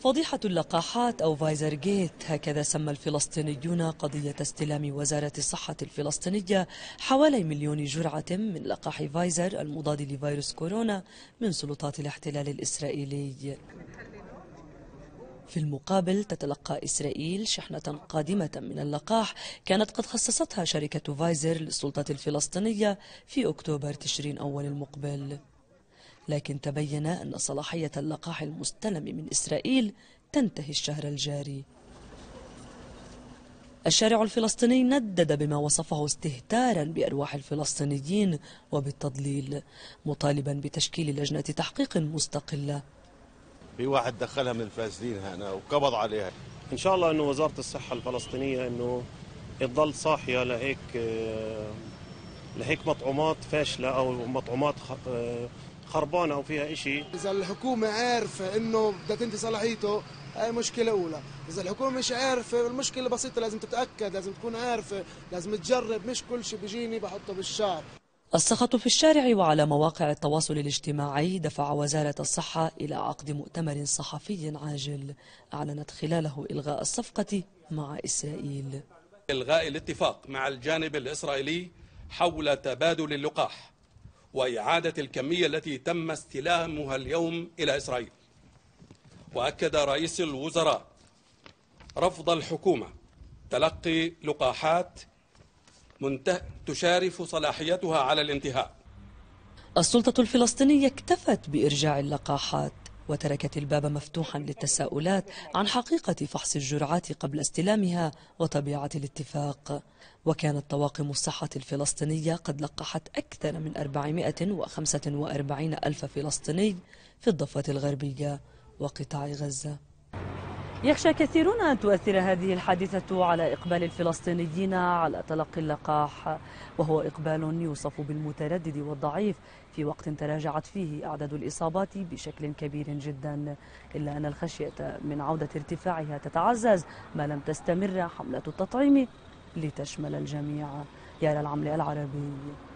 فضيحة اللقاحات أو فايزر جيت هكذا سمى الفلسطينيون قضية استلام وزارة الصحة الفلسطينية حوالي مليون جرعة من لقاح فايزر المضاد لفيروس كورونا من سلطات الاحتلال الإسرائيلي في المقابل تتلقى إسرائيل شحنة قادمة من اللقاح كانت قد خصصتها شركة فايزر للسلطات الفلسطينية في أكتوبر تشرين أول المقبل لكن تبين أن صلاحية اللقاح المستلم من إسرائيل تنتهي الشهر الجاري الشارع الفلسطيني ندد بما وصفه استهتارا بأرواح الفلسطينيين وبالتضليل مطالبا بتشكيل لجنة تحقيق مستقلة في واحد دخلها من الفاسدين هنا وقبض عليها ان شاء الله انه وزاره الصحه الفلسطينيه انه تضل صاحيه لهيك آه، لهيك مطعومات فاشله او مطعومات آه، خربانه او فيها شيء اذا الحكومه عارفه انه بدها تنتهي صلاحيته هاي مشكلة أولى، إذا الحكومة مش عارفة المشكلة بسيطة لازم تتأكد، لازم تكون عارفة، لازم تجرب مش كل شيء بيجيني بحطه بالشعر. السخط في الشارع وعلى مواقع التواصل الاجتماعي دفع وزارة الصحة إلى عقد مؤتمر صحفي عاجل أعلنت خلاله إلغاء الصفقة مع إسرائيل إلغاء الاتفاق مع الجانب الإسرائيلي حول تبادل اللقاح وإعادة الكمية التي تم استلامها اليوم إلى إسرائيل وأكد رئيس الوزراء رفض الحكومة تلقي لقاحات منته... تشارف صلاحيتها على الانتهاء السلطة الفلسطينية اكتفت بإرجاع اللقاحات وتركت الباب مفتوحا للتساؤلات عن حقيقة فحص الجرعات قبل استلامها وطبيعة الاتفاق وكانت طواقم الصحة الفلسطينية قد لقحت أكثر من 445 ألف فلسطيني في الضفة الغربية وقطاع غزة يخشى كثيرون أن تؤثر هذه الحادثة على إقبال الفلسطينيين على تلقي اللقاح وهو إقبال يوصف بالمتردد والضعيف في وقت تراجعت فيه أعداد الإصابات بشكل كبير جدا إلا أن الخشية من عودة ارتفاعها تتعزز ما لم تستمر حملة التطعيم لتشمل الجميع يا للعمل العربي